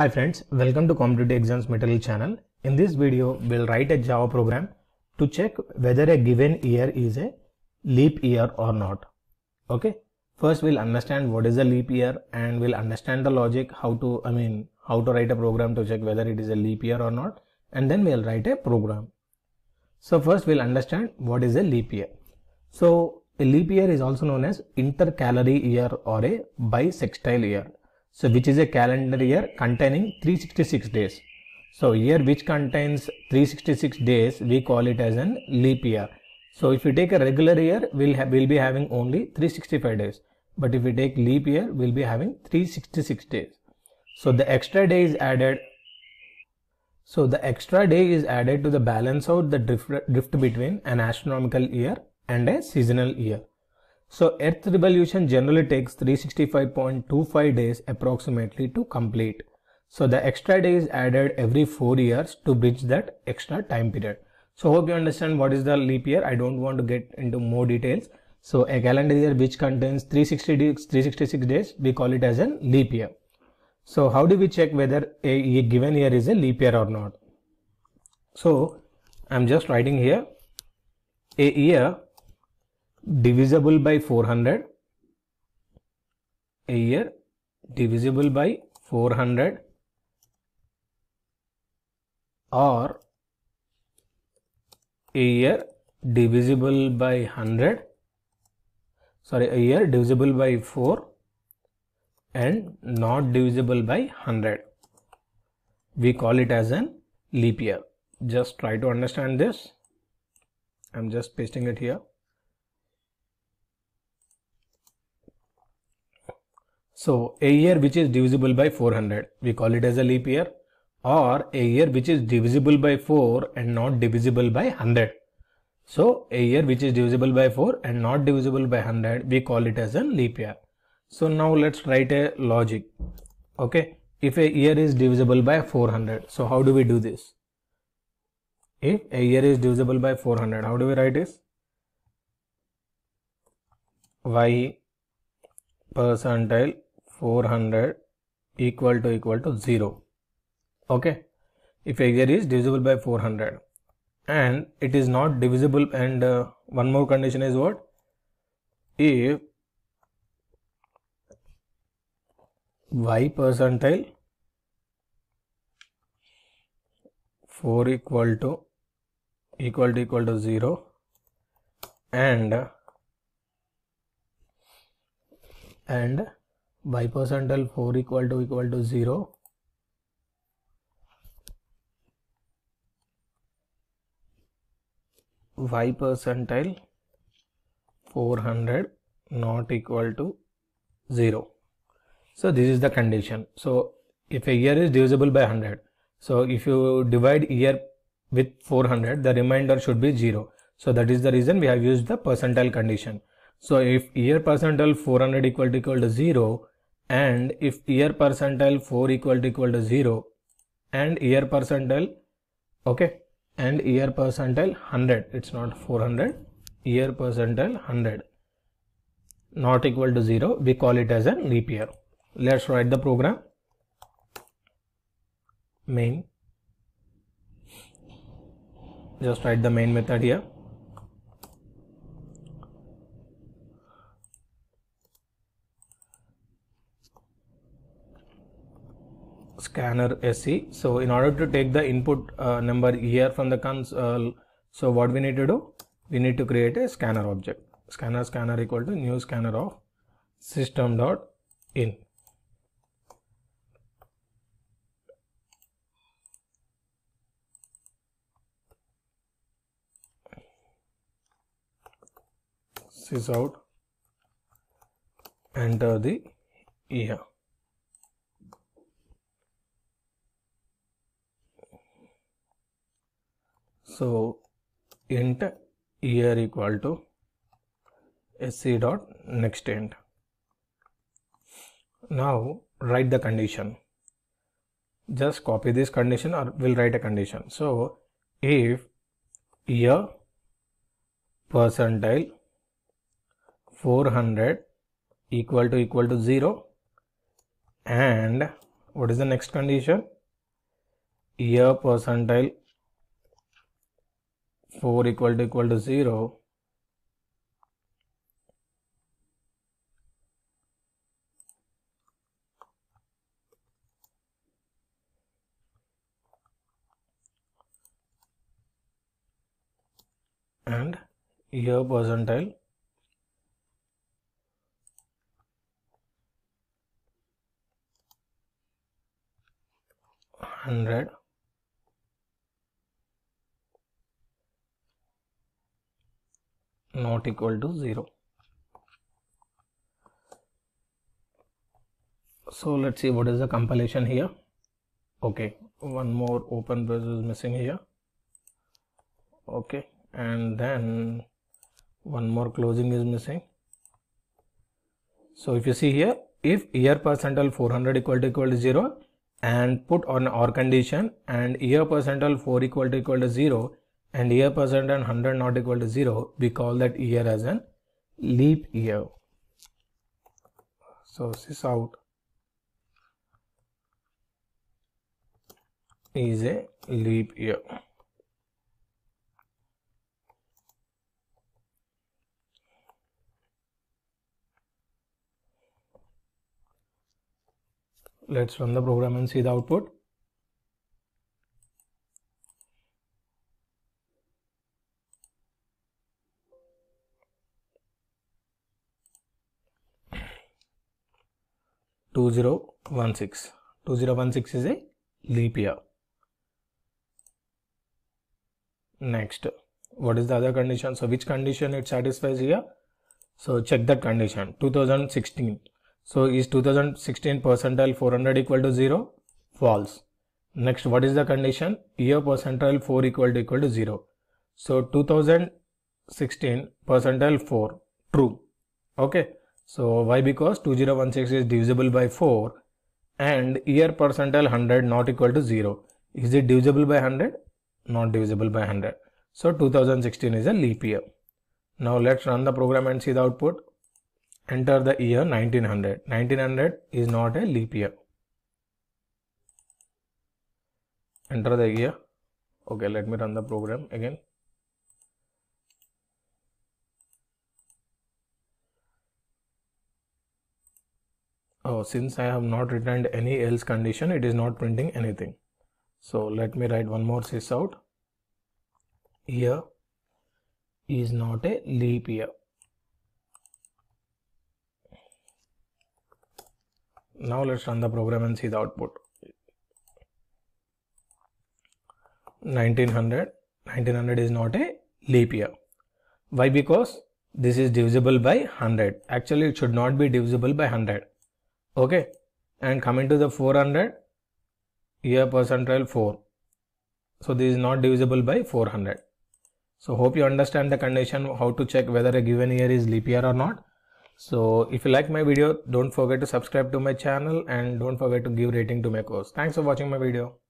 Hi friends, welcome to Competitive Exams Material channel. In this video, we'll write a Java program to check whether a given year is a leap year or not. Okay. First, we'll understand what is a leap year and we'll understand the logic how to, I mean, how to write a program to check whether it is a leap year or not. And then we'll write a program. So first, we'll understand what is a leap year. So a leap year is also known as intercalary year or a bisextile year so which is a calendar year containing 366 days. So year which contains 366 days we call it as an leap year. So if you take a regular year we'll, we'll be having only 365 days but if we take leap year we'll be having 366 days. So the extra day is added so the extra day is added to the balance out the drift, drift between an astronomical year and a seasonal year. So Earth revolution generally takes 365.25 days approximately to complete. So the extra day is added every 4 years to bridge that extra time period. So hope you understand what is the leap year. I don't want to get into more details. So a calendar year which contains 360 days, 366 days, we call it as a leap year. So how do we check whether a given year is a leap year or not? So I'm just writing here a year divisible by 400 a year divisible by 400 or a year divisible by 100 sorry a year divisible by 4 and not divisible by 100 we call it as an leap year just try to understand this i'm just pasting it here So a year which is divisible by 400, we call it as a leap year or a year which is divisible by 4 and not divisible by 100. So a year which is divisible by 4 and not divisible by 100, we call it as a leap year. So now let's write a logic. Okay. If a year is divisible by 400, so how do we do this? If a year is divisible by 400, how do we write this? Y percentile 400 equal to equal to 0 okay if axr is divisible by 400 and it is not divisible and uh, one more condition is what if y percentile 4 equal to equal to equal to 0 and and y percentile 4 equal to equal to 0 y percentile 400 not equal to 0 so this is the condition so if a year is divisible by 100 so if you divide year with 400 the remainder should be 0 so that is the reason we have used the percentile condition so if year percentile 400 equal to equal to 0 and if year percentile 4 equal to equal to 0 and year percentile okay and year percentile 100 it's not 400 year percentile 100 not equal to 0 we call it as an leap year let's write the program main just write the main method here scanner SE. So in order to take the input uh, number here from the console, uh, so what we need to do? We need to create a scanner object. Scanner scanner equal to new scanner of system dot in. out enter the year So int year equal to sc dot next end. Now write the condition. Just copy this condition or we'll write a condition. So if year percentile 400 equal to equal to 0 and what is the next condition year percentile 4 equal to equal to 0 and here percentile hundred not equal to 0. So let's see what is the compilation here. Okay, one more open brace is missing here. Okay, and then one more closing is missing. So if you see here, if year percentile 400 equal to equal to 0 and put on or condition and year percentile 4 equal to equal to 0 and year percent and 100 not equal to 0 we call that year as an leap year so sys out is a leap year let's run the program and see the output 2016. 2016 is a leap year. Next, what is the other condition? So which condition it satisfies here? So check that condition 2016. So is 2016 percentile 400 equal to 0? False. Next, what is the condition? Year percentile 4 equal to equal to 0. So 2016 percentile 4 true. Okay. So why? Because 2016 is divisible by 4 and year percentile 100 not equal to 0. Is it divisible by 100? Not divisible by 100. So 2016 is a leap year. Now let's run the program and see the output. Enter the year 1900. 1900 is not a leap year. Enter the year. Okay, let me run the program again. oh, since I have not returned any else condition it is not printing anything so let me write one more sys out year is not a leap year now let's run the program and see the output 1900 1900 is not a leap year why because this is divisible by 100 actually it should not be divisible by 100 okay and coming to the 400 year percentile 4 so this is not divisible by 400 so hope you understand the condition how to check whether a given year is leap year or not so if you like my video don't forget to subscribe to my channel and don't forget to give rating to my course thanks for watching my video